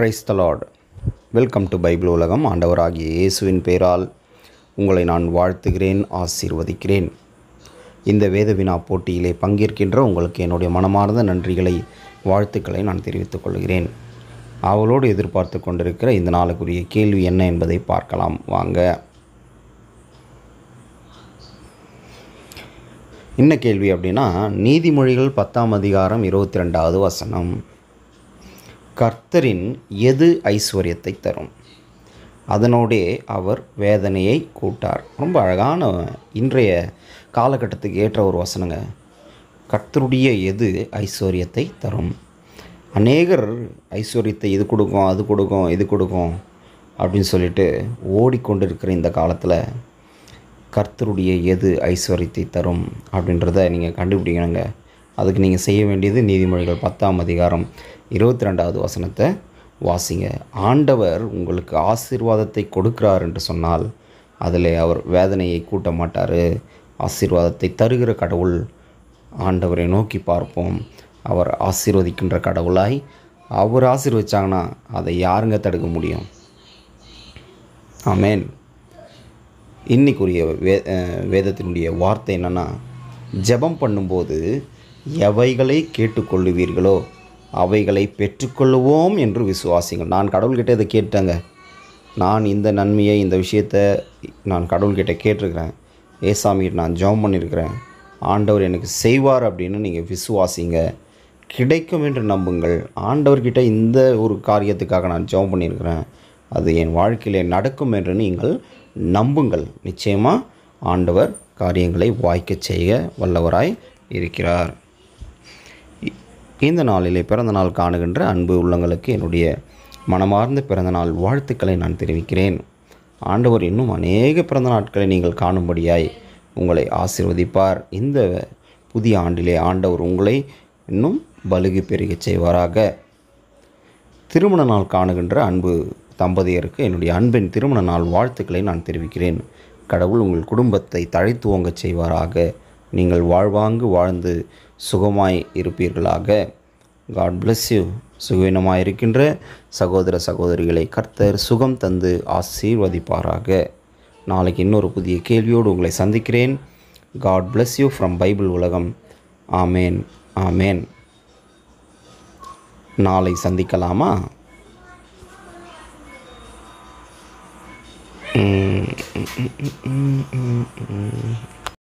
Price the lord welcome to Bible உலகம் ஆண்டவராகிய இயேசுவின் பெயரால் உங்களை நான் வாழ்த்துகிறேன் ஆசீர்வதிக்கிறேன் இந்த வேத வினா போட்டியிலே பங்கேற்கின்ற உங்களுக்கு என்னுடைய மனமார்ந்த நன்றிகளை வாழ்த்துக்களை நான் தெரிவித்துக் கொள்கிறேன் அவளோடு எதிர்பார்த்து கொண்டிருக்கிற இந்த நாளுக்குரிய கேள்வி என்ன என்பதை பார்க்கலாம் வாங்க என்ன கேள்வி அப்படின்னா நீதிமொழிகள் பத்தாம் அதிகாரம் இருபத்தி ரெண்டாவது வசனம் கர்த்தரின் எது ஐஸ்வர்யத்தை தரும் அதனோடே அவர் வேதனையை கூட்டார் ரொம்ப அழகான இன்றைய காலகட்டத்துக்கு ஏற்ற ஒரு வசனங்க கர்த்தருடைய எது ஐஸ்வர்யத்தை தரும் அநேகர் ஐஸ்வர்யத்தை இது கொடுக்கும் அது கொடுக்கும் இது கொடுக்கும் அப்படின்னு சொல்லிட்டு ஓடிக்கொண்டிருக்கிற இந்த காலத்தில் கர்த்தருடைய எது ஐஸ்வர்யத்தை தரும் அப்படின்றத நீங்கள் கண்டுபிடிக்கணுங்க அதுக்கு நீங்கள் செய்ய வேண்டியது நீதிமொழிகள் பத்தாம் அதிகாரம் இருபத்தி ரெண்டாவது வசனத்தை வாசிங்க ஆண்டவர் உங்களுக்கு ஆசீர்வாதத்தை கொடுக்கிறார் என்று சொன்னால் அதில் அவர் வேதனையை கூட்ட மாட்டார் ஆசீர்வாதத்தை தருகிற கடவுள் ஆண்டவரை நோக்கி பார்ப்போம் அவர் ஆசீர்வதிக்கின்ற கடவுளாய் அவர் ஆசீர்வச்சாங்கன்னா அதை யாருங்க தடுக்க முடியும் ஆமேன் இன்னைக்குரிய வே வேதத்தினுடைய வார்த்தை என்னென்னா ஜபம் பண்ணும்போது எவைகளை கேட்டுக்கொள்ளுவீர்களோ அவைகளை பெற்றுக்கொள்வோம் என்று விசுவாசிங்கள் நான் கடவுள்கிட்ட இதை கேட்டேங்க நான் இந்த நன்மையை இந்த விஷயத்தை நான் கடவுள்கிட்ட கேட்டிருக்கிறேன் ஏசாமி நான் ஜெபம் பண்ணியிருக்கிறேன் ஆண்டவர் எனக்கு செய்வார் அப்படின்னு நீங்கள் விசுவாசிங்க கிடைக்கும் என்று நம்புங்கள் ஆண்டவர்கிட்ட இந்த ஒரு காரியத்துக்காக நான் ஜெபம் பண்ணியிருக்கிறேன் அது என் வாழ்க்கையில் நடக்கும் என்று நீங்கள் நம்புங்கள் நிச்சயமாக ஆண்டவர் காரியங்களை வாய்க்க செய்ய வல்லவராய் இருக்கிறார் இந்த நாளிலே பிறந்த நாள் காணுகின்ற அன்பு உள்ளங்களுக்கு என்னுடைய மனமார்ந்த பிறந்தநாள் வாழ்த்துக்களை நான் தெரிவிக்கிறேன் ஆண்டவர் இன்னும் அநேக பிறந்த நாட்களை நீங்கள் காணும்படியாய் உங்களை ஆசிர்வதிப்பார் இந்த புதிய ஆண்டிலே ஆண்டவர் உங்களை இன்னும் பலுகி பெருகச் செய்வாராக திருமண நாள் காணுகின்ற அன்பு தம்பதியருக்கு என்னுடைய அன்பின் திருமண நாள் வாழ்த்துக்களை நான் தெரிவிக்கிறேன் கடவுள் உங்கள் குடும்பத்தை தழைத்துவங்கச் செய்வாராக நீங்கள் வாழ்வாங்கு வாழ்ந்து சுகமாய் இருப்பீர்களாக காட் பிளஸ் யூ சுகவீனமாக இருக்கின்ற சகோதர சகோதரிகளை கர்த்தர் சுகம் தந்து ஆசீர்வதிப்பாராக நாளைக்கு இன்னொரு புதிய கேள்வியோடு உங்களை சந்திக்கிறேன் God bless you from Bible உலகம் ஆமேன் ஆமேன் நாளை சந்திக்கலாமா Mm-mm-mm-mm-mm-mm.